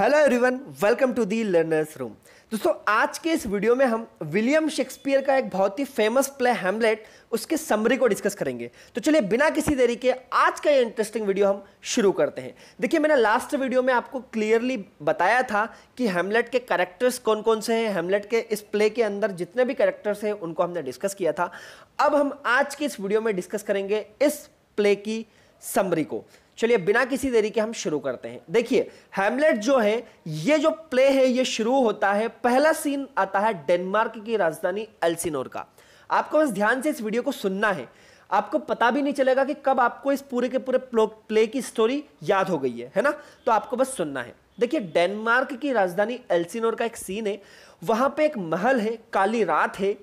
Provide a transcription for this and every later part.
hello everyone welcome to the learners room दोस्तों आज के इस वीडियो में हम विलियम शेक्सपियर का एक बहुत ही फेमस प्ले हेमलेट उसके समरी को डिस्कस करेंगे तो चलिए बिना किसी देरी के आज का ये इंटरेस्टिंग वीडियो हम शुरू करते हैं देखिए मैंने लास्ट वीडियो में आपको क्लियरली बताया था कि हेमलेट के करेक्टर्स कौन कौन से हैं हेमलेट के इस प्ले के अंदर जितने भी कैरेक्टर्स हैं उनको हमने डिस्कस किया था अब हम आज के इस वीडियो में डिस्कस करेंगे इस प्ले की समरी को चलिए बिना किसी देरी के हम शुरू करते हैं देखिए हेमलेट जो है ये जो प्ले है ये शुरू होता है पहला सीन आता है डेनमार्क की राजधानी एल्सिनोर का आपको बस ध्यान से इस वीडियो को सुनना है आपको पता भी नहीं चलेगा कि कब आपको इस पूरे के पूरे प्ले की स्टोरी याद हो गई है है ना तो आपको बस सुनना है देखिए डेनमार्क की राजधानी एल्सिनोर का एक सीन है वहां पे एक महल है काली रात है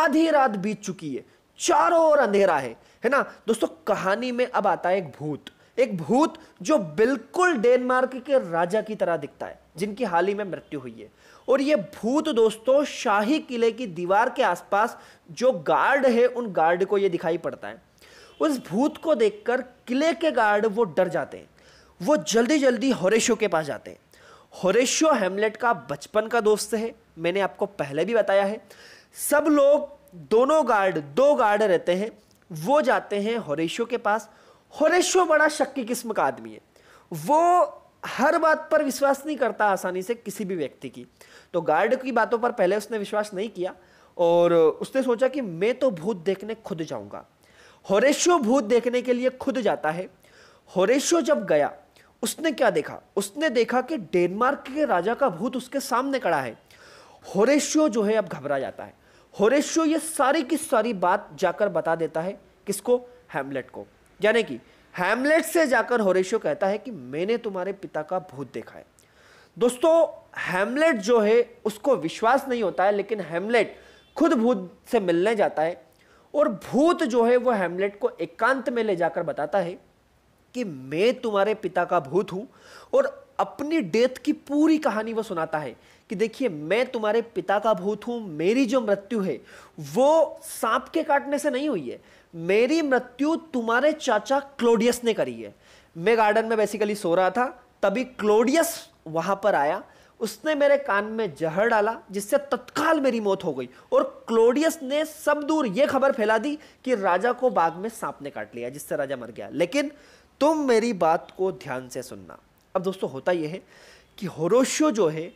आधी रात बीत चुकी है चारों ओर अंधेरा है है ना दोस्तों कहानी में अब आता है एक भूत एक भूत जो बिल्कुल डेनमार्क के राजा की तरह दिखता है जिनकी हाल ही में मृत्यु हुई है और ये भूत दोस्तों शाही किले की दीवार के आसपास जो गार्ड है उन गार्ड को ये दिखाई पड़ता है उस भूत को देखकर किले के गार्ड वो डर जाते हैं वो जल्दी जल्दी होरेशो के पास जाते हैं होरेशो हेमलेट का बचपन का दोस्त है मैंने आपको पहले भी बताया है सब लोग दोनों गार्ड दो गार्ड रहते हैं वो जाते हैं होरेशो के पास होरेशो बड़ा शक्की किस्म का आदमी है वो हर बात पर विश्वास नहीं करता आसानी से किसी भी व्यक्ति की तो गार्ड की बातों पर पहले उसने विश्वास नहीं किया और उसने सोचा कि मैं तो भूत देखने खुद जाऊंगा होरेशो भूत देखने के लिए खुद जाता है होरेशो जब गया उसने क्या देखा उसने देखा कि डेनमार्क के राजा का भूत उसके सामने खड़ा है होरेशो जो है अब घबरा जाता है होरेशो ये सारी की सारी बात जाकर बता देता है किसको हैमलेट को यानी कि हैमलेट से जाकर होरेशो कहता है कि मैंने तुम्हारे पिता का भूत देखा है दोस्तों हैमलेट जो है उसको विश्वास नहीं होता है लेकिन हैमलेट खुद भूत से मिलने जाता है और भूत जो है वो हैमलेट को एकांत में ले जाकर बताता है कि मैं तुम्हारे पिता का भूत हूं और अपनी डेथ की पूरी कहानी वो सुनाता है कि देखिए मैं तुम्हारे पिता का भूत हूं मेरी जो मृत्यु है वो सांप के काटने से नहीं हुई है मेरी मृत्यु तुम्हारे चाचा क्लोडियस ने करी है मैं गार्डन में बेसिकली सो रहा था तभी क्लोडियस वहां पर आया उसने मेरे कान में जहर डाला जिससे तत्काल मेरी मौत हो गई और क्लोडियस ने सब दूर यह खबर फैला दी कि राजा को बाग में सांप ने काट लिया जिससे राजा मर गया लेकिन तुम मेरी बात को ध्यान से सुनना अब दोस्तों होता यह है कि होरोशियो जो है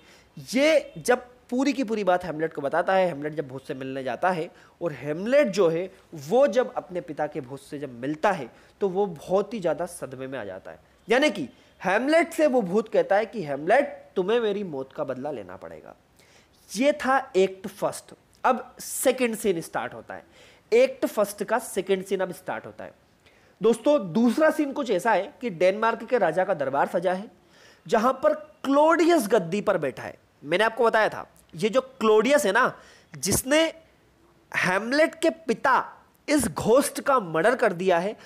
ये जब पूरी की पूरी बात हेमलेट को बताता है हेमलेट जब भूत से मिलने जाता है और हेमलेट जो है वो जब अपने पिता के भूत से जब मिलता है तो वो बहुत ही ज़्यादा सदमे में आ जाता है यानी कि हेमलेट से वो भूत कहता है कि हेमलेट तुम्हें मेरी मौत का बदला लेना पड़ेगा ये था एक्ट फर्स्ट अब सेकेंड सीन स्टार्ट होता है एक्ट फर्स्ट का सेकेंड सीन अब स्टार्ट होता है दोस्तों दूसरा सीन कुछ ऐसा है कि डेनमार्क के राजा का दरबार सजा है जहां पर क्लोडियस गद्दी पर बैठा है मैंने आपको बताया था ये जो क्लोडियस है ना जिसने हेमलेट के पिता इस घोष्ट का मर्डर कर दिया है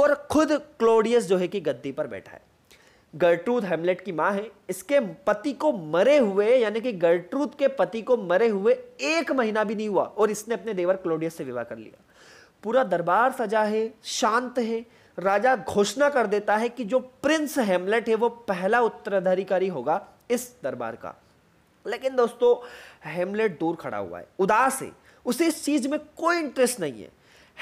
और खुद क्लोडियस जो है कि गद्दी पर बैठा है गर्ट्रूद हेमलेट की माँ है इसके पति को मरे हुए यानी कि गर्ट्रूद के पति को मरे हुए एक महीना भी नहीं हुआ और इसने अपने देवर क्लोडियस से विवाह कर लिया पूरा दरबार सजा है शांत है राजा घोषणा कर देता है कि जो प्रिंस हेमलेट है वो पहला उत्तराधिकारी होगा इस दरबार का लेकिन दोस्तों हेमलेट दूर खड़ा हुआ है उदास है उसे इस चीज़ में कोई इंटरेस्ट नहीं है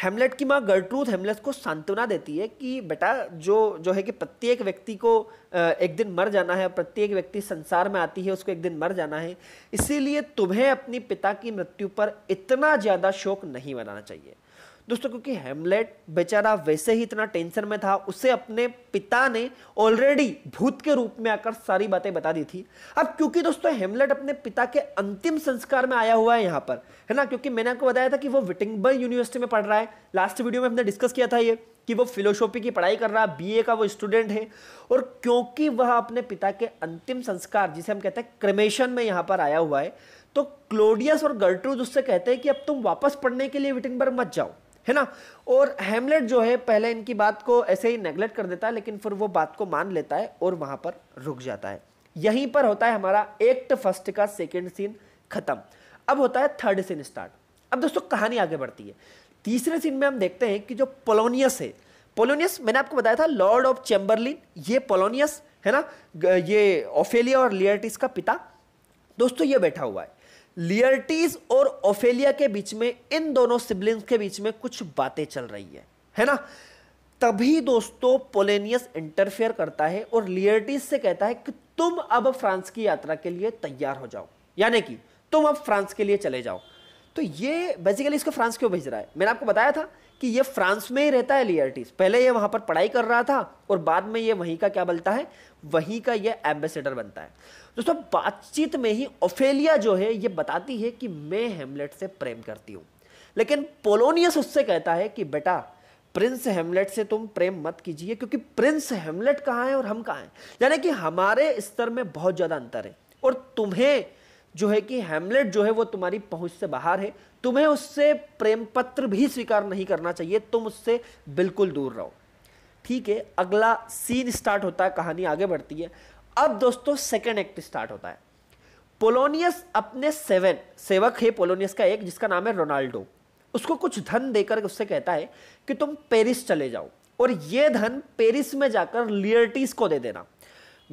हेमलेट की माँ गर्ट्रूथ हेमलेट को सांत्वना देती है कि बेटा जो जो है कि प्रत्येक व्यक्ति को एक दिन मर जाना है प्रत्येक व्यक्ति संसार में आती है उसको एक दिन मर जाना है इसीलिए तुम्हें अपनी पिता की मृत्यु पर इतना ज़्यादा शोक नहीं बनाना चाहिए दोस्तों क्योंकि हेमलेट बेचारा वैसे ही इतना टेंशन में था उसे अपने पिता ने ऑलरेडी भूत के रूप में आकर सारी बातें बता दी थी अब क्योंकि दोस्तों हेमलेट अपने पिता के अंतिम संस्कार में आया हुआ है यहां पर है ना क्योंकि मैंने आपको बताया था कि वो विटिंगबर्ग यूनिवर्सिटी में पढ़ रहा है लास्ट वीडियो में हमने डिस्कस किया था ये कि वो फिलोसॉफी की पढ़ाई कर रहा है बी का वो स्टूडेंट है और क्योंकि वह अपने पिता के अंतिम संस्कार जिसे हम कहते हैं क्रेमेशन में यहाँ पर आया हुआ है तो क्लोडियस और गर्ट्रूज उससे कहते हैं कि अब तुम वापस पढ़ने के लिए विटिंगबर्ग मत जाओ है ना और हेमलेट जो है पहले इनकी बात को ऐसे ही नेग्लेक्ट कर देता है लेकिन फिर वो बात को मान लेता है और वहां पर रुक जाता है यहीं पर होता है हमारा एक्ट फर्स्ट का सेकेंड सीन खत्म अब होता है थर्ड सीन स्टार्ट अब दोस्तों कहानी आगे बढ़ती है तीसरे सीन में हम देखते हैं कि जो पोलोनियस है पोलोनियस मैंने आपको बताया था लॉर्ड ऑफ चैम्बरलिन ये पोलोनियस है ना ये ऑफेलिया और लियर्टिस का पिता दोस्तों ये बैठा हुआ है लियर्टीज और ओफेलिया के बीच में इन दोनों सिबलिंग्स के बीच में कुछ बातें चल रही है है ना तभी दोस्तों पोलेनियस इंटरफेयर करता है और लियर्टीज से कहता है कि तुम अब फ्रांस की यात्रा के लिए तैयार हो जाओ यानी कि तुम अब फ्रांस के लिए चले जाओ तो ये बेसिकली इसको फ्रांस क्यों भेज रहा है मैंने आपको बताया था कि ये फ्रांस में ही रहता है लियर्टीज पहले ये वहां पर पढ़ाई कर रहा था और बाद में ये वहीं का क्या बनता है वहीं का ये एम्बेसडर बनता है दोस्तों बातचीत में ही ओफेलिया जो है ये बताती है कि मैं हेमलेट से प्रेम करती हूँ लेकिन पोलोनियस उससे कहता है कि बेटा प्रिंस हेमलेट से तुम प्रेम मत कीजिए क्योंकि प्रिंस हेमलेट कहाँ है और हम कहाँ हैं यानी कि हमारे स्तर में बहुत ज़्यादा अंतर है और तुम्हें जो है कि हेमलेट जो है वो तुम्हारी पहुंच से बाहर है तुम्हें उससे प्रेम पत्र भी स्वीकार नहीं करना चाहिए तुम उससे बिल्कुल दूर रहो ठीक है अगला सीन स्टार्ट होता है कहानी आगे बढ़ती है अब दोस्तों सेकेंड एक्ट स्टार्ट होता है पोलोनियस अपने सेवन सेवक है पोलोनियस का एक जिसका नाम है रोनाल्डो उसको कुछ धन देकर उससे कहता है कि तुम पेरिस चले जाओ और ये धन पेरिस में जाकर लियर्टिस को दे देना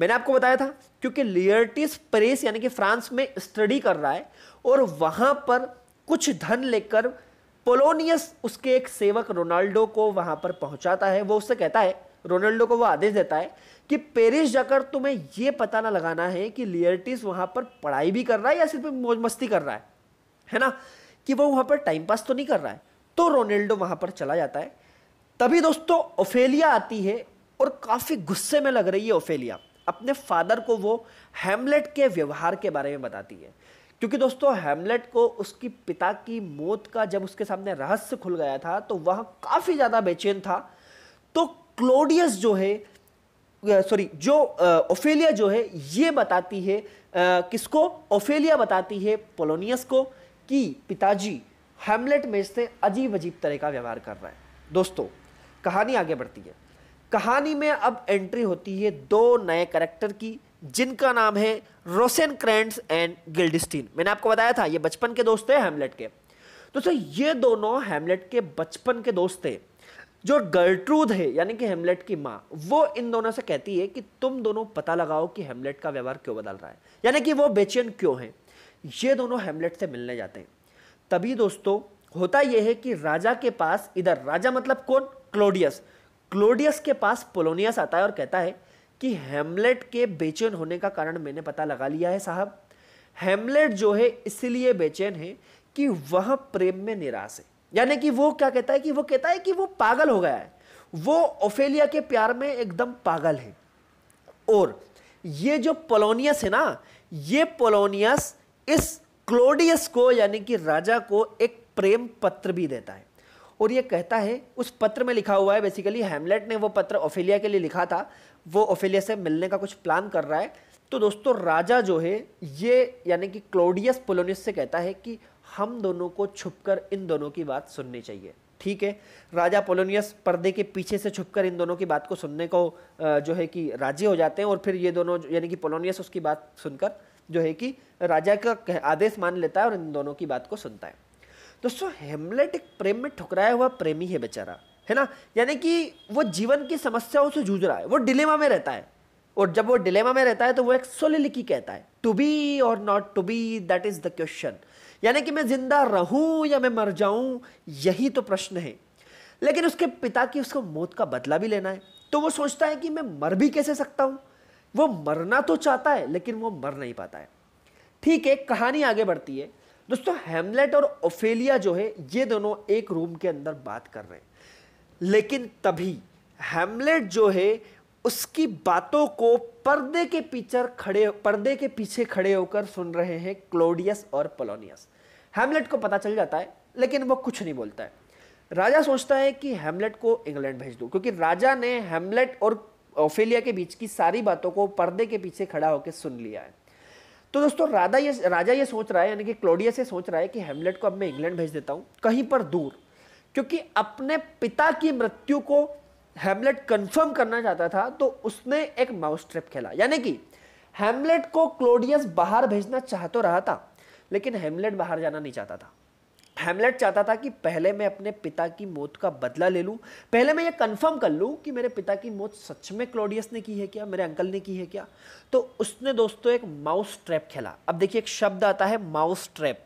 मैंने आपको बताया था क्योंकि लियर्टिस पेरिस यानी कि फ्रांस में स्टडी कर रहा है और वहां पर कुछ धन लेकर पोलोनियस उसके एक सेवक रोनाल्डो को वहां पर पहुंचाता है वो उससे कहता है रोनाल्डो को वो आदेश देता है कि पेरिस जाकर तुम्हें यह पता ना लगाना है कि लियर्टिस वहां पर पढ़ाई भी कर रहा है या सिर्फ मौज मस्ती कर रहा है है ना कि वो वहां पर टाइम पास तो नहीं कर रहा है तो रोनाल्डो वहां पर चला जाता है तभी दोस्तों ओफेलिया आती है और काफ़ी गुस्से में लग रही है ओफेलिया अपने फादर को वो हेमलेट के व्यवहार के बारे में बताती है क्योंकि दोस्तों हेमलेट को उसकी पिता की मौत का जब उसके सामने रहस्य खुल गया था तो वह काफ़ी ज़्यादा बेचैन था तो क्लोडियस जो है सॉरी जो ओफेलिया जो है ये बताती है आ, किसको ओफेलिया बताती है पोलोनियस को कि पिताजी हेमलेट में से अजीब अजीब तरह का व्यवहार कर रहा है दोस्तों कहानी आगे बढ़ती है कहानी में अब एंट्री होती है दो नए करेक्टर की जिनका नाम है रोसेन क्रेंड्स एंड गिल्डिस्टीन मैंने आपको बताया था ये बचपन के दोस्त हैं हेमलेट के तो सर ये दोनों हेमलेट के बचपन के दोस्त हैं जो गर्ट्रूद है यानी कि हेमलेट की माँ वो इन दोनों से कहती है कि तुम दोनों पता लगाओ कि हेमलेट का व्यवहार क्यों बदल रहा है यानी कि वो बेचैन क्यों है ये दोनों हेमलेट से मिलने जाते हैं तभी दोस्तों होता यह है कि राजा के पास इधर राजा मतलब कौन क्लोडियस क्लोडियस के पास पोलोनियस आता है और कहता है कि हेमलेट के बेचैन होने का कारण मैंने पता लगा लिया है साहब हेमलेट जो है इसलिए बेचैन है कि वह प्रेम में निराश है यानी कि वो क्या कहता है कि वो कहता है कि वो पागल हो गया है वो ओफेलिया के प्यार में एकदम पागल है और ये जो पोलोनियस है ना ये पोलोनियस इस क्लोडियस को यानी कि राजा को एक प्रेम पत्र भी देता है और ये कहता है उस पत्र में लिखा हुआ है बेसिकली हेमलेट ने वो पत्र ओफेलिया के लिए लिखा था वो ओफेलिया से मिलने का कुछ प्लान कर रहा है तो दोस्तों राजा जो है ये यानी कि क्लोडियस पोलोनियस से कहता है कि हम दोनों को छुपकर इन दोनों की बात सुननी चाहिए ठीक है राजा पोलोनियस पर्दे के पीछे से छुपकर इन दोनों की बात को सुनने को जो है कि राजी हो जाते हैं और फिर ये दोनों यानी कि पोलोनियस उसकी बात सुनकर जो है कि राजा का आदेश मान लेता है और इन दोनों की बात को सुनता है दोस्तों हेमलेट एक प्रेम में ठुकराया हुआ प्रेमी है बेचारा है ना यानी कि वो जीवन की समस्याओं से जूझ रहा है वो डिलेमा में रहता है और जब वो डिलेमा में रहता है तो वो एक सोलिलिकी कहता है टू बी और not to be that is the question यानी कि मैं जिंदा रहूं या मैं मर जाऊं यही तो प्रश्न है लेकिन उसके पिता की उसको मौत का बदला भी लेना है तो वो सोचता है कि मैं मर भी कैसे सकता हूं वो मरना तो चाहता है लेकिन वो मर नहीं पाता है ठीक है कहानी आगे बढ़ती है दोस्तों हेमलेट और ओफेलिया जो है ये दोनों एक रूम के अंदर बात कर रहे हैं लेकिन तभी हेमलेट जो है उसकी बातों को पर्दे के पीछे खड़े पर्दे के पीछे खड़े होकर सुन रहे हैं क्लोडियस और पोलोनियस हेमलेट को पता चल जाता है लेकिन वो कुछ नहीं बोलता है राजा सोचता है कि हेमलेट को इंग्लैंड भेज दो क्योंकि राजा ने हेमलेट और ऑफेलिया के बीच की सारी बातों को पर्दे के पीछे खड़ा होकर सुन लिया है तो दोस्तों राधा ये राजा ये सोच रहा है यानी कि क्लोडियस ये सोच रहा है कि हेमलेट को अब मैं इंग्लैंड भेज देता हूँ कहीं पर दूर क्योंकि अपने पिता की मृत्यु को हेमलेट कंफर्म करना चाहता था तो उसने एक माउस ट्रिप खेला यानी कि हेमलेट को क्लोडियस बाहर भेजना चाह तो रहा था लेकिन हेमलेट बाहर जाना नहीं चाहता था हेमलेट चाहता था कि पहले मैं अपने पिता की मौत का बदला ले लूं पहले मैं ये कंफर्म कर लूं कि मेरे पिता की मौत सच में क्लोडियस ने की है क्या मेरे अंकल ने की है क्या तो उसने दोस्तों एक माउस ट्रैप खेला अब देखिए एक शब्द आता है mouse trap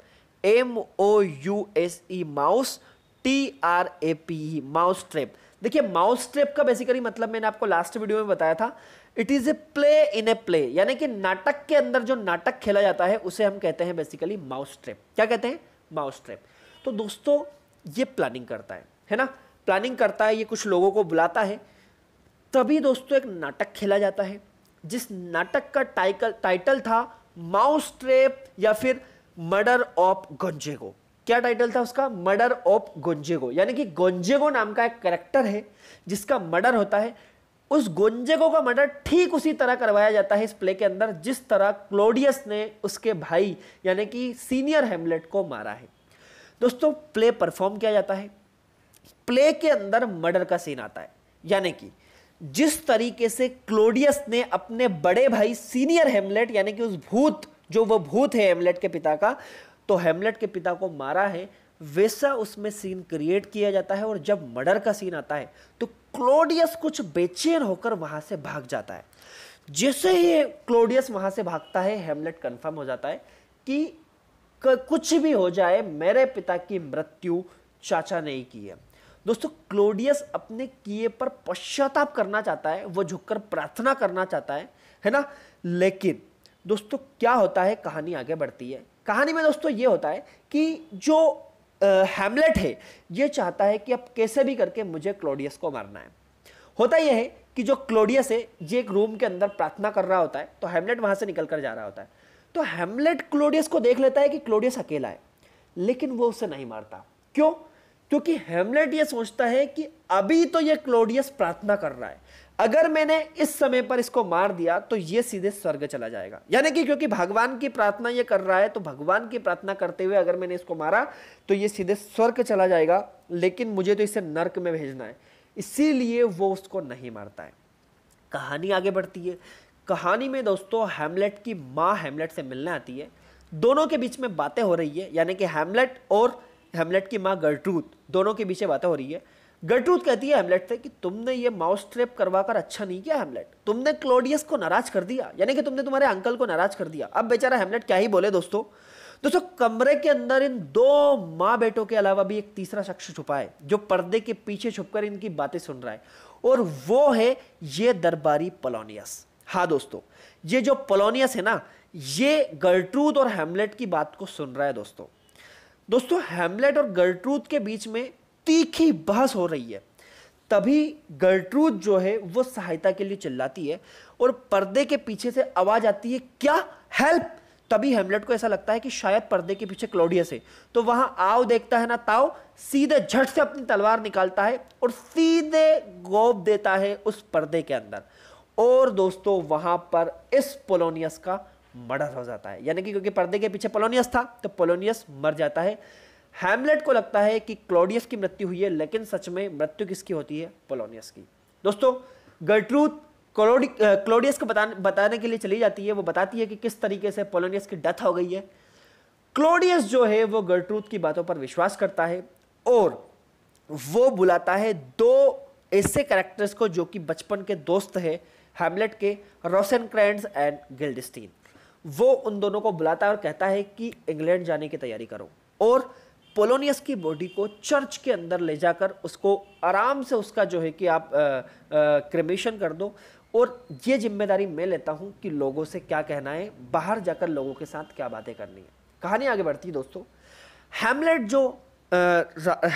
M O U S E mouse T R A P mouse trap देखिए माउस ट्रैप का बेसिकली मतलब मैंने आपको लास्ट वीडियो में बताया था it is a play in a play यानी कि नाटक के अंदर जो नाटक खेला जाता है उसे हम कहते हैं बेसिकली माउस ट्रेप क्या कहते हैं माउस ट्रेप तो दोस्तों ये प्लानिंग करता है है ना प्लानिंग करता है ये कुछ लोगों को बुलाता है तभी दोस्तों एक नाटक खेला जाता है जिस नाटक का टाइकल टाइटल था माउस ट्रेप या फिर मर्डर ऑफ गंजेगो क्या टाइटल था उसका मर्डर ऑफ गोंजेगो यानी कि गोंजेगो नाम का एक करेक्टर है जिसका मर्डर होता है उस गोंजेगो का मर्डर ठीक उसी तरह करवाया जाता है इस प्ले के अंदर जिस तरह क्लोडियस ने उसके भाई यानी कि सीनियर हेमलेट को मारा है दोस्तों प्ले परफॉर्म किया जाता है प्ले के अंदर मर्डर का सीन आता है यानी कि जिस तरीके से क्लोडियस ने अपने बड़े भाई सीनियर हेमलेट यानी कि उस भूत जो वह भूत है हेमलेट के पिता का तो हेमलेट के पिता को मारा है वैसा उसमें सीन क्रिएट किया जाता है और जब मर्डर का सीन आता है तो क्लोडियस कुछ बेचैन होकर वहां से भाग जाता है जैसे ही क्लोडियस वहां से भागता है हेमलेट कंफर्म हो जाता है कि कुछ भी हो जाए मेरे पिता की मृत्यु चाचा ने ही की है दोस्तों क्लोडियस अपने किए पर पश्चाताप करना चाहता है वो झुककर प्रार्थना करना चाहता है है ना लेकिन दोस्तों क्या होता है कहानी आगे बढ़ती है कहानी में दोस्तों ये होता है कि जो हैमलेट है ये चाहता है कि अब कैसे भी करके मुझे क्लोडियस को मारना है होता यह है कि जो क्लोडियस है ये एक रूम के अंदर प्रार्थना कर रहा होता है तो हैमलेट वहाँ से निकल कर जा रहा होता है तो हैमलेट क्लोडियस को देख लेता है कि क्लोडियस अकेला है लेकिन वो उसे नहीं मारता क्यों क्योंकि हेमलेट ये सोचता है कि अभी तो ये क्लोडियस प्रार्थना कर रहा है अगर मैंने इस समय पर इसको मार दिया तो ये सीधे स्वर्ग चला जाएगा यानी कि क्योंकि भगवान की प्रार्थना ये कर रहा है तो भगवान की प्रार्थना करते हुए अगर मैंने इसको मारा तो ये सीधे स्वर्ग चला जाएगा लेकिन मुझे तो इसे नर्क में भेजना है इसीलिए वो उसको नहीं मारता है कहानी आगे बढ़ती है कहानी में दोस्तों हेमलेट की माँ हेमलेट से मिलने आती है दोनों के बीच में बातें हो रही है यानी कि हेमलेट और हेमलेट की माँ गर्ट्रूथ दोनों के बीच में बातें हो रही है गर्ट्रूथ कहती है हेमलेट से कि तुमने ये माउस ट्रेप करवाकर अच्छा नहीं किया हेमलेट तुमने क्लोडियस को नाराज कर दिया यानी कि तुमने तुम्हारे अंकल को नाराज कर दिया अब बेचारा हेमलेट क्या ही बोले दोस्तों दोस्तों कमरे के अंदर इन दो माँ बेटों के अलावा भी एक तीसरा शख्स छुपा है जो पर्दे के पीछे छुपकर इनकी बातें सुन रहा है और वो है ये दरबारी पलोनियस हाँ दोस्तों ये जो पलोनियस है ना ये गर्ट्रूथ और हेमलेट की बात को सुन रहा है दोस्तों दोस्तों हेमलेट और गर्ट्रूथ के बीच में तीखी बहस हो रही है तभी गर्ट्रूद जो है वो सहायता के लिए चिल्लाती है और पर्दे के पीछे से आवाज आती है क्या हेल्प तभी हेमलेट को ऐसा लगता है कि शायद पर्दे के पीछे क्लोडियस है तो वहां आओ देखता है ना ताओ सीधे झट से अपनी तलवार निकालता है और सीधे गोब देता है उस पर्दे के अंदर और दोस्तों वहां पर इस पोलोनियस का मर्डर हो जाता है यानी कि क्योंकि पर्दे के पीछे पोलोनियस था तो पोलोनियस मर जाता है हैमलेट को लगता है कि क्लोडियस की मृत्यु हुई है लेकिन सच में मृत्यु किसकी होती है पोलोनियस की दोस्तों गर्ट्रूथ क्लोडियस को बताने बताने के लिए चली जाती है वो बताती है कि किस तरीके से पोलोनियस की डेथ हो गई है क्लोडियस जो है वो गर्ट्रूथ की बातों पर विश्वास करता है और वो बुलाता है दो ऐसे कैरेक्टर्स को जो कि बचपन के दोस्त है हैमलेट के रोसन क्रैंड एंड गिल्डस्टीन वो उन दोनों को बुलाता है और कहता है कि इंग्लैंड जाने की तैयारी करो और पोलोनियस की बॉडी को चर्च के अंदर ले जाकर उसको आराम से उसका जो है कि आप क्रिमिशन कर दो और ये जिम्मेदारी मैं लेता हूँ कि लोगों से क्या कहना है बाहर जाकर लोगों के साथ क्या बातें करनी है कहानी आगे बढ़ती है दोस्तों हैमलेट जो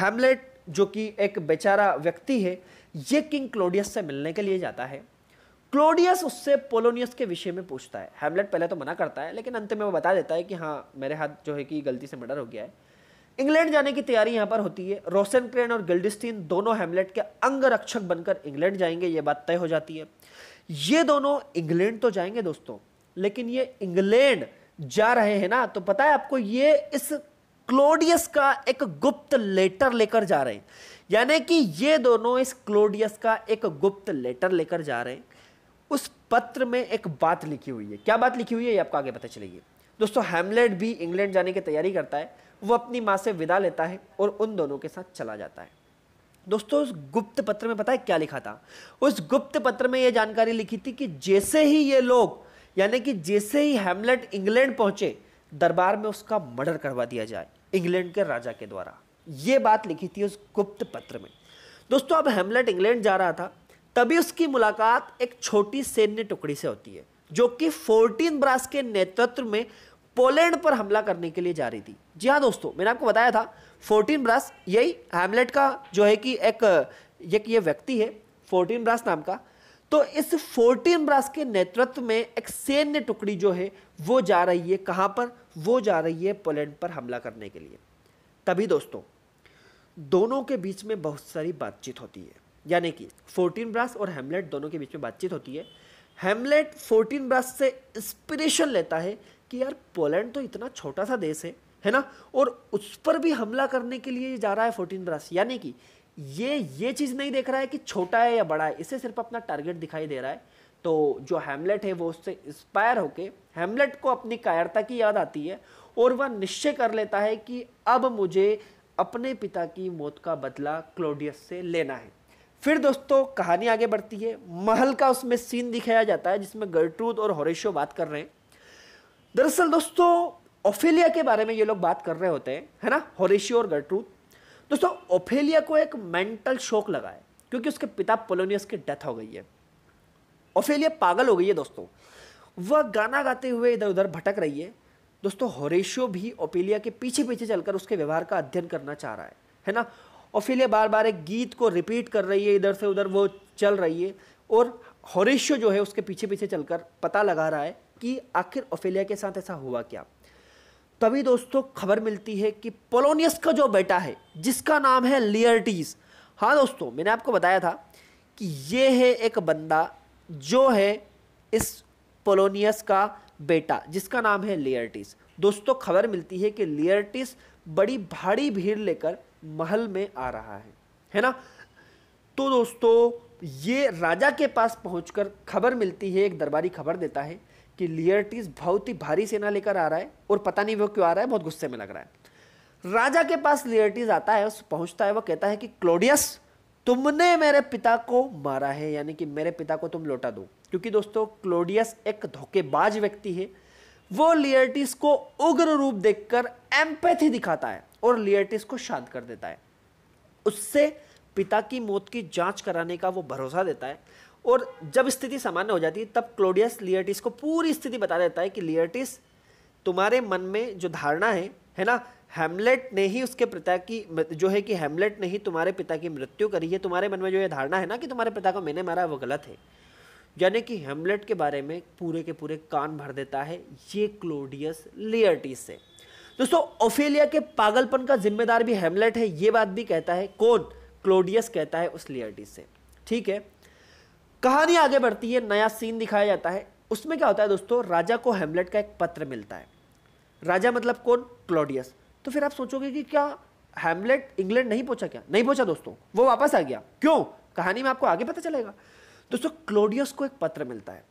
हैमलेट जो कि एक बेचारा व्यक्ति है ये किंग क्लोडियस से मिलने के लिए जाता है क्लोडियस उससे पोलोनियस के विषय में पूछता है हैमलेट पहले तो मना करता है लेकिन अंत में वो बता देता है कि हाँ मेरे हाथ जो है कि गलती से मर्डर हो गया है इंग्लैंड जाने की तैयारी यहां पर होती है क्रेन और गिल्डिस्टीन दोनों हेमलेट के अंग रक्षक बनकर इंग्लैंड जाएंगे ये बात तय हो जाती है ये दोनों इंग्लैंड तो जाएंगे दोस्तों लेकिन ये इंग्लैंड जा रहे हैं ना तो पता है आपको ये इस क्लोडियस का एक गुप्त लेटर लेकर जा रहे हैं यानी कि ये दोनों इस क्लोडियस का एक गुप्त लेटर लेकर जा रहे हैं उस पत्र में एक बात लिखी हुई है क्या बात लिखी हुई है ये आपको आगे पता चलेगी दोस्तों हेमलेट भी इंग्लैंड जाने की तैयारी करता है वो अपनी माँ से विदा लेता है और उन दोनों के साथ चला जाता है दोस्तों उस गुप्त पत्र में पता है क्या लिखा था उस गुप्त पत्र में यह जानकारी लिखी थी कि जैसे ही ये लोग यानी कि जैसे ही हेमलेट इंग्लैंड पहुंचे दरबार में उसका मर्डर करवा दिया जाए इंग्लैंड के राजा के द्वारा ये बात लिखी थी उस गुप्त पत्र में दोस्तों अब हेमलेट इंग्लैंड जा रहा था तभी उसकी मुलाकात एक छोटी सैन्य टुकड़ी से होती है जो कि फोर्टीन ब्रास के नेतृत्व में पोलैंड पर हमला करने के लिए जा रही थी जी हाँ दोस्तों मैंने आपको बताया था फोर्टीन ब्रास यही हैमलेट का जो है कि एक एक ये व्यक्ति है फोर्टीन ब्रास नाम का तो इस फोर्टीन ब्रास के नेतृत्व में एक सैन्य टुकड़ी जो है वो जा रही है कहाँ पर वो जा रही है पोलैंड पर हमला करने के लिए तभी दोस्तों दोनों के बीच में बहुत सारी बातचीत होती है यानी कि फोर्टीन ब्रास और हेमलेट दोनों के बीच में बातचीत होती है हेमलेट फोर्टीन ब्रास से इंस्पिरेशन लेता है कि यार पोलैंड तो इतना छोटा सा देश है है ना और उस पर भी हमला करने के लिए जा रहा है फोर्टीन ब्रास यानी कि ये ये चीज़ नहीं देख रहा है कि छोटा है या बड़ा है इसे सिर्फ अपना टारगेट दिखाई दे रहा है तो जो हैमलेट है वो उससे इंस्पायर होके हेमलेट को अपनी कायरता की याद आती है और वह निश्चय कर लेता है कि अब मुझे अपने पिता की मौत का बदला क्लोडियस से लेना है फिर दोस्तों कहानी आगे बढ़ती है महल का उसमें सीन दिखाया जाता है जिसमें गर्ट्रूद और हॉरेशो बात कर रहे हैं दरअसल दोस्तों ओफेलिया के बारे में ये लोग बात कर रहे होते हैं है ना हॉरेशियो और गर्ट्रूथ दोस्तों ओफेलिया को एक मेंटल शोक लगा है क्योंकि उसके पिता पोलोनियस की डेथ हो गई है ओफेलिया पागल हो गई है दोस्तों वह गाना गाते हुए इधर उधर भटक रही है दोस्तों होरेशियो भी ओफेलिया के पीछे पीछे चलकर उसके व्यवहार का अध्ययन करना चाह रहा है है ना ओफेलिया बार बार एक गीत को रिपीट कर रही है इधर से उधर वो चल रही है और हॉरेशियो जो है उसके पीछे पीछे चलकर पता लगा रहा है कि आखिर ऑफेलिया के साथ ऐसा हुआ क्या तभी दोस्तों खबर मिलती है कि पोलोनियस का जो बेटा है जिसका नाम है लियर्टीज हाँ दोस्तों मैंने आपको बताया था कि ये है एक बंदा जो है इस पोलोनियस का बेटा जिसका नाम है लियर्टिस दोस्तों खबर मिलती है कि लियर्टिस बड़ी भारी भीड़ लेकर महल में आ रहा है है ना तो दोस्तों ये राजा के पास पहुंचकर खबर मिलती है एक दरबारी खबर देता है कि लियर्टीज बहुत ही भारी सेना लेकर आ रहा है और पता नहीं वो क्यों आ रहा है बहुत गुस्से में लग रहा है राजा के पास लियर्टीज आता है पहुंचता है वह कहता है कि क्लोडियस तुमने मेरे पिता को मारा है यानी कि मेरे पिता को तुम लौटा दो क्योंकि दोस्तों क्लोडियस एक धोखेबाज व्यक्ति है वो लियर्टिस को उग्र रूप देखकर एम्पैथी दिखाता है और लियर्टिस को शांत कर देता है उससे पिता की मौत की जांच कराने का वो भरोसा देता है और जब स्थिति सामान्य हो जाती है तब क्लोडियस लियर्टिस को पूरी स्थिति बता देता है कि लियर्टिस तुम्हारे मन में जो धारणा है है ना हेमलेट ने ही उसके पिता की जो है कि हेमलेट ने ही तुम्हारे पिता की मृत्यु करी है तुम्हारे मन में जो ये धारणा है ना कि तुम्हारे पिता को मैंने मारा वो गलत है यानी कि हेमलेट के बारे में पूरे के पूरे कान भर देता है ये क्लोडियस लियर्टिस है दोस्तों ओफेलिया के पागलपन का जिम्मेदार भी हेमलेट है ये बात भी कहता है कौन क्लोडियस कहता है उस लियर्टिस से ठीक है कहानी आगे बढ़ती है नया सीन दिखाया जाता है उसमें क्या होता है दोस्तों राजा को हेमलेट का एक पत्र मिलता है राजा मतलब कौन क्लोडियस तो फिर आप सोचोगे कि क्या हेमलेट इंग्लैंड नहीं पहुंचा क्या नहीं पहुंचा दोस्तों वो वापस आ गया क्यों कहानी में आपको आगे पता चलेगा दोस्तों क्लोडियस को एक पत्र मिलता है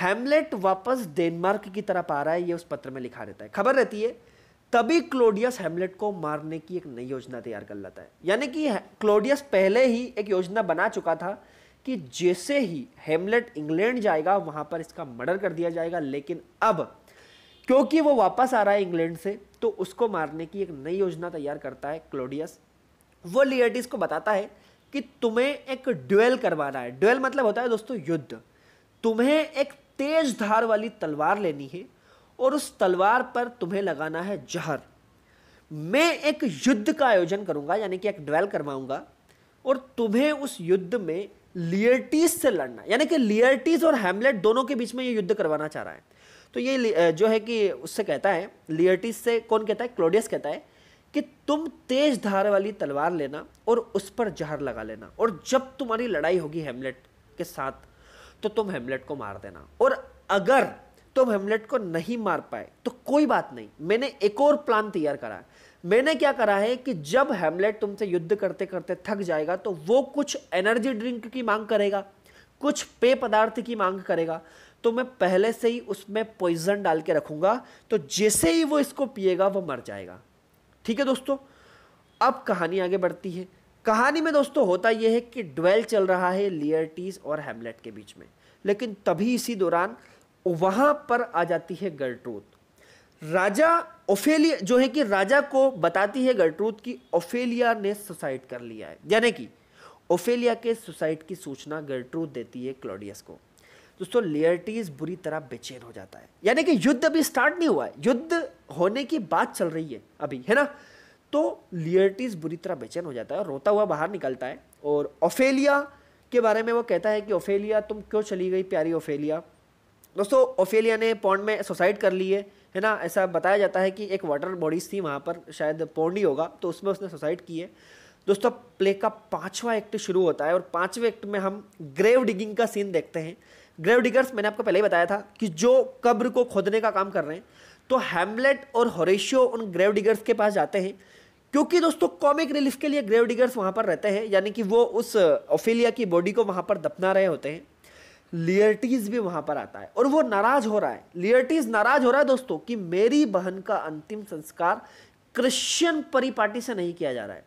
हेमलेट वापस डेनमार्क की तरफ आ रहा है ये उस पत्र में लिखा रहता है खबर रहती है तभी क्लोडियस हेमलेट को मारने की एक नई योजना तैयार कर लेता है यानी कि क्लोडियस पहले ही एक योजना बना चुका था कि जैसे ही हेमलेट इंग्लैंड जाएगा वहां पर इसका मर्डर कर दिया जाएगा लेकिन अब क्योंकि वो वापस आ रहा है इंग्लैंड से तो उसको मारने की एक नई योजना तैयार करता है क्लोडियस वो लियटिस को बताता है कि तुम्हें एक ड्यूएल करवाना है ड्यूएल मतलब होता है दोस्तों युद्ध तुम्हें एक तेज धार वाली तलवार लेनी है और उस तलवार पर तुम्हें लगाना है जहर मैं एक युद्ध का आयोजन करूंगा यानी कि एक ड्वेल करवाऊंगा और तुम्हें उस युद्ध में लियर्टीज से लड़ना यानी कि लियर्टीज और हैमलेट दोनों के बीच में ये युद्ध करवाना चाह रहा है तो ये जो है कि उससे कहता है लियर्टीज से कौन कहता है क्लोडियस कहता है कि तुम तेज धार वाली तलवार लेना और उस पर जहर लगा लेना और जब तुम्हारी लड़ाई होगी हेमलेट के साथ तो तुम हेमलेट को मार देना और अगर तुम हेमलेट को नहीं मार पाए तो कोई बात नहीं मैंने एक और प्लान तैयार करा है मैंने क्या करा है कि जब हेमलेट तुमसे युद्ध करते करते थक जाएगा तो वो कुछ एनर्जी ड्रिंक की मांग करेगा कुछ पेय पदार्थ की मांग करेगा तो मैं पहले से ही उसमें पॉइजन डाल के रखूंगा तो जैसे ही वो इसको पिएगा वो मर जाएगा ठीक है दोस्तों अब कहानी आगे बढ़ती है कहानी में दोस्तों होता यह है कि ड्वेल चल रहा है लियर्टीज और हेमलेट के बीच में लेकिन तभी इसी दौरान वहां पर आ जाती है गर्ट्रूथ राजा ओफेलिया जो है कि राजा को बताती है गर्ट्रूथ की ओफेलिया ने सुसाइड कर लिया है यानी कि ओफेलिया के सुसाइड की सूचना गर्ट्रूथ देती है क्लोडियस को दोस्तों लियर्टीज बुरी तरह बेचैन हो जाता है यानी कि युद्ध अभी स्टार्ट नहीं हुआ है युद्ध होने की बात चल रही है अभी है ना तो लियर्टीज बुरी तरह बेचैन हो जाता है और रोता हुआ बाहर निकलता है और ओफेलिया के बारे में वो कहता है कि ओफेलिया तुम क्यों चली गई प्यारी ओफेलिया दोस्तों ओफेलिया ने पौंड में सुसाइड कर ली है है ना ऐसा बताया जाता है कि एक वाटर बॉडीज थी वहाँ पर शायद पौंड ही होगा तो उसमें उसने सुसाइड की है दोस्तों प्ले का पांचवा एक्ट शुरू होता है और पांचवें एक्ट में हम ग्रेव डिगिंग का सीन देखते हैं ग्रेव डिगर्स मैंने आपको पहले ही बताया था कि जो कब्र को खोदने का काम कर रहे हैं तो हैमलेट और हॉरेशियो उन ग्रेव डिगर्स के पास जाते हैं क्योंकि दोस्तों कॉमिक रिलीफ के लिए ग्रेव डिगर्स वहाँ पर रहते हैं यानी कि वो उस ओफेलिया की बॉडी को वहाँ पर दफना रहे होते हैं लियर्टीज भी वहां पर आता है और वो नाराज हो रहा है लियर्टीज नाराज हो रहा है दोस्तों कि मेरी बहन का अंतिम संस्कार क्रिश्चियन परिपाटी से नहीं किया जा रहा है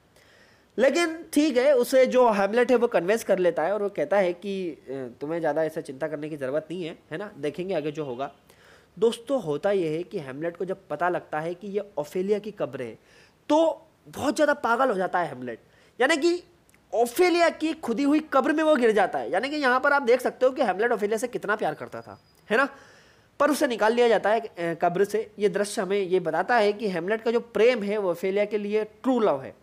लेकिन ठीक है उसे जो हेमलेट है वो कन्वेंस कर लेता है और वो कहता है कि तुम्हें ज़्यादा ऐसा चिंता करने की ज़रूरत नहीं है है ना देखेंगे आगे जो होगा दोस्तों होता यह है कि हेमलेट को जब पता लगता है कि ये ऑफेलिया की कब्र है तो बहुत ज़्यादा पागल हो जाता है हेमलेट यानी कि ओफेलिया की खुदी हुई कब्र में वो गिर जाता है यानी कि यहाँ पर आप देख सकते हो कि हेमलेट ओफेलिया से कितना प्यार करता था है ना पर उसे निकाल लिया जाता है कब्र से ये दृश्य हमें ये बताता है कि हेमलेट का जो प्रेम है वो ओफेलिया के लिए ट्रू लव है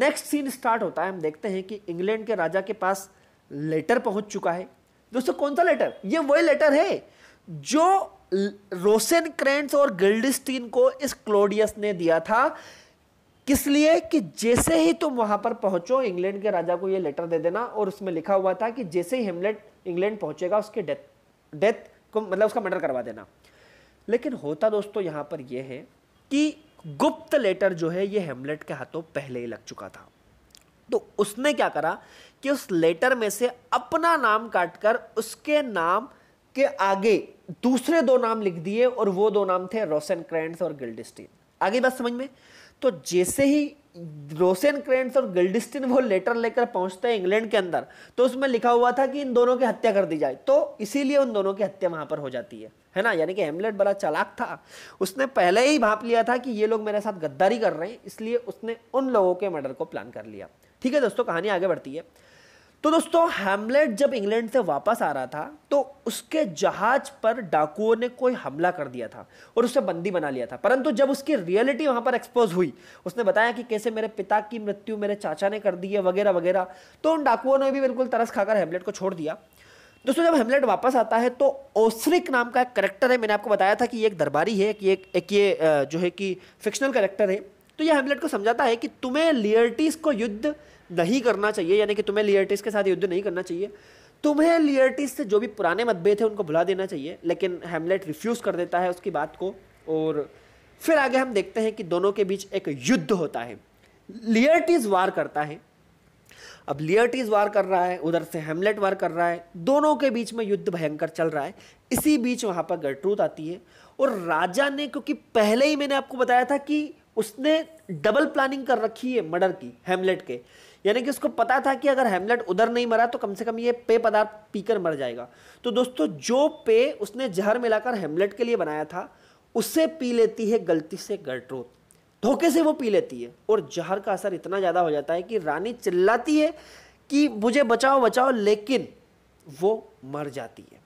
नेक्स्ट सीन स्टार्ट होता है हम देखते हैं कि इंग्लैंड के राजा के पास लेटर पहुंच चुका है दोस्तों कौन सा लेटर ये वही लेटर है जो रोसेन क्रेंट्स और गिल्डिस्टीन को इस क्लोडियस ने दिया था किस लिए कि जैसे ही तुम वहां पर पहुंचो इंग्लैंड के राजा को यह लेटर दे देना और उसमें लिखा हुआ था कि जैसे ही हेमलेट इंग्लैंड पहुंचेगा उसके डेथ डेथ को मतलब उसका मर्डर करवा देना लेकिन होता दोस्तों यहां पर यह है कि गुप्त लेटर जो है ये हेमलेट के हाथों पहले ही लग चुका था तो उसने क्या करा कि उस लेटर में से अपना नाम काटकर उसके नाम के आगे दूसरे दो नाम लिख दिए और वो दो नाम थे रोशन क्रेंड्स और गिल्डिस्टीन आगे बात समझ में तो जैसे ही रोसेन क्रेंट्स और गिल्डिस्टिन वो लेटर लेकर पहुंचते हैं इंग्लैंड के अंदर तो उसमें लिखा हुआ था कि इन दोनों की हत्या कर दी जाए तो इसीलिए उन दोनों की हत्या वहां पर हो जाती है है ना यानी कि हेमलेट बड़ा चालाक था उसने पहले ही भाप लिया था कि ये लोग मेरे साथ गद्दारी कर रहे हैं इसलिए उसने उन लोगों के मर्डर को प्लान कर लिया ठीक है दोस्तों कहानी आगे बढ़ती है तो दोस्तों हेमलेट जब इंग्लैंड से वापस आ रहा था तो उसके जहाज पर डाकुओं ने कोई हमला कर दिया था और उसे बंदी बना लिया था परंतु जब उसकी रियलिटी वहां पर एक्सपोज हुई उसने बताया कि कैसे मेरे पिता की मृत्यु मेरे चाचा ने कर दी है वगैरह वगैरह तो उन डाकुओं ने भी बिल्कुल तरस खाकर हेमलेट को छोड़ दिया दोस्तों जब हेमलेट वापस आता है तो ओसरिक नाम का एक करेक्टर है मैंने आपको बताया था कि ये एक दरबारी है कि एक एक ये जो है कि फिक्शनल करेक्टर है तो ये हेमलेट को समझाता है कि तुम्हें लियर्टीज को युद्ध नहीं करना चाहिए यानी कि तुम्हें लियर्टिस के साथ युद्ध नहीं करना चाहिए तुम्हें लियर्टिस से जो भी पुराने मतभेद है उनको भुला देना चाहिए लेकिन हेमलेट रिफ्यूज़ कर देता है उसकी बात को और फिर आगे हम देखते हैं कि दोनों के बीच एक युद्ध होता है लियर्टिस वार करता है अब लियर्टिस वार कर रहा है उधर से हेमलेट वार कर रहा है दोनों के बीच में युद्ध भयंकर चल रहा है इसी बीच वहां पर गर्ट्रूथ आती है और राजा ने क्योंकि पहले ही मैंने आपको बताया था कि उसने डबल प्लानिंग कर रखी है मर्डर की हेमलेट के यानी कि उसको पता था कि अगर हेमलेट उधर नहीं मरा तो कम से कम ये पेय पदार्थ पीकर मर जाएगा तो दोस्तों जो पेय उसने जहर मिलाकर हेमलेट के लिए बनाया था उससे पी लेती है गलती से गर्ट्रोथ धोखे से वो पी लेती है और जहर का असर इतना ज़्यादा हो जाता है कि रानी चिल्लाती है कि मुझे बचाओ बचाओ लेकिन वो मर जाती है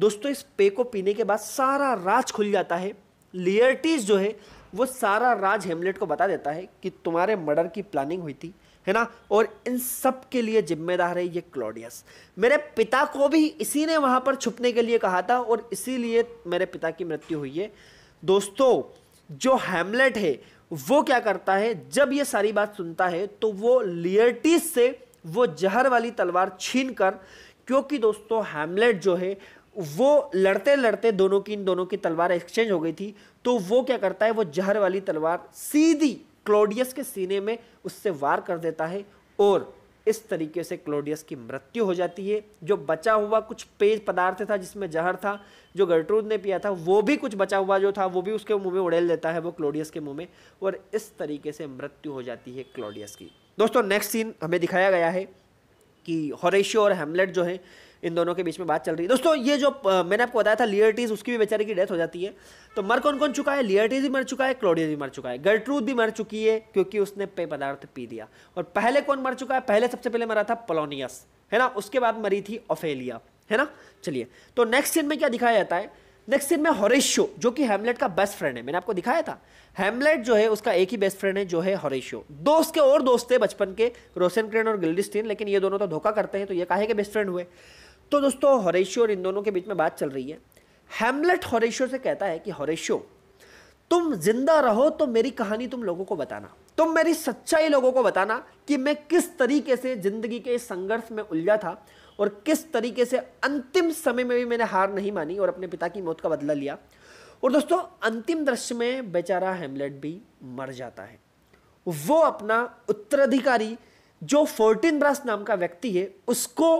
दोस्तों इस पेय को पीने के बाद सारा राज खुल जाता है लियर्टीज जो है वो सारा राज हेमलेट को बता देता है कि तुम्हारे मर्डर की प्लानिंग हुई थी है ना और इन सब के लिए जिम्मेदार है ये क्लोडियस मेरे पिता को भी इसी ने वहाँ पर छुपने के लिए कहा था और इसीलिए मेरे पिता की मृत्यु हुई है दोस्तों जो हैमलेट है वो क्या करता है जब ये सारी बात सुनता है तो वो लियर्टीज से वो जहर वाली तलवार छीन कर क्योंकि दोस्तों हैमलेट जो है वो लड़ते लड़ते दोनों की इन दोनों की तलवार एक्सचेंज हो गई थी तो वो क्या करता है वो जहर वाली तलवार सीधी क्लोडियस के सीने में उससे वार कर देता है और इस तरीके से क्लोडियस की मृत्यु हो जाती है जो बचा हुआ कुछ पेज पदार्थ था जिसमें जहर था जो गर्ट्रूद ने पिया था वो भी कुछ बचा हुआ जो था वो भी उसके मुंह में उड़ेल देता है वो क्लोडियस के मुंह में और इस तरीके से मृत्यु हो जाती है क्लोडियस की दोस्तों नेक्स्ट सीन हमें दिखाया गया है कि हॉरेशियो और हेमलेट जो है इन दोनों के बीच में बात चल रही है दोस्तों ये जो मैंने आपको बताया था लियर्टीज़ उसकी भी बेचारे की डेथ हो जाती है तो मर कौन कौन चुका है लियर्टीज़ भी मर चुका है क्लोडियस भी मर चुका है गर्ट्रूद भी मर चुकी है क्योंकि उसने पेय पदार्थ पी लिया और पहले कौन मर चुका है पहले सबसे पहले मरा था पोलोनियस है ना उसके बाद मरी थी ऑफेलिया है ना चलिए तो नेक्स्ट सीन में क्या दिखाया जाता है नेक्स्ट सीन में हॉरेशियो जो कि हेमलेट का बेस्ट फ्रेंड है मैंने आपको दिखाया था हेमलेट जो है उसका एक ही बेस्ट फ्रेंड है जो है हॉरेशियो दोस्त के और दोस्त थे बचपन के रोशन क्रेन और गिल्डिस्टीन लेकिन ये दोनों तो धोखा करते हैं तो ये काहे के बेस्ट फ्रेंड हुए तो दोस्तों हॉरेशियो और इन दोनों के बीच में बात चल रही है हेमलेट हॉरेशियो से कहता है कि हॉरेशियो तुम जिंदा रहो तो मेरी कहानी तुम लोगों को बताना तुम मेरी सच्चाई लोगों को बताना कि मैं किस तरीके से ज़िंदगी के संघर्ष में उलझा था और किस तरीके से अंतिम समय में भी मैंने हार नहीं मानी और अपने पिता की मौत का बदला लिया और दोस्तों अंतिम दृश्य में बेचारा हेमलेट भी मर जाता है वो अपना उत्तराधिकारी जो फोर्टीन ब्रास नाम का व्यक्ति है उसको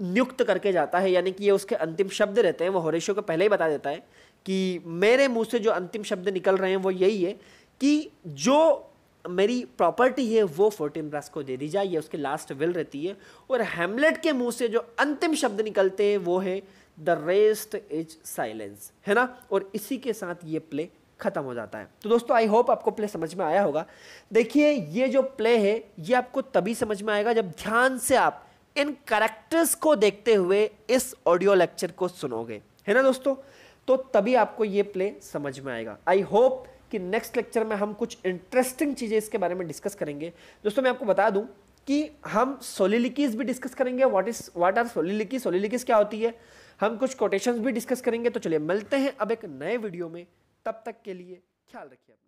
नियुक्त करके जाता है यानी कि ये उसके अंतिम शब्द रहते हैं वो होरेशो को पहले ही बता देता है कि मेरे मुंह से जो अंतिम शब्द निकल रहे हैं वो यही है कि जो मेरी प्रॉपर्टी है वो फोर्टीन ब्रास को दे दी जाए ये उसके लास्ट विल रहती है और हेमलेट के मुंह से जो अंतिम शब्द निकलते हैं वो है द रेस्ट इज साइलेंस है ना और इसी के साथ ये प्ले खत्म हो जाता है तो दोस्तों आई होप आपको प्ले समझ में आया होगा देखिए ये जो प्ले है ये आपको तभी समझ में आएगा जब ध्यान से आप इन करेक्टर्स को देखते हुए इस ऑडियो लेक्चर को सुनोगे है ना दोस्तों तो तभी आपको ये प्ले समझ में आएगा आई होप कि नेक्स्ट लेक्चर में हम कुछ इंटरेस्टिंग चीज़ें इसके बारे में डिस्कस करेंगे दोस्तों मैं आपको बता दूं कि हम सोलिलिकीज भी डिस्कस करेंगे what is what are soliloquy soliloquies क्या होती है हम कुछ कोटेशंस भी डिस्कस करेंगे तो चलिए मिलते हैं अब एक नए वीडियो में तब तक के लिए ख्याल रखिए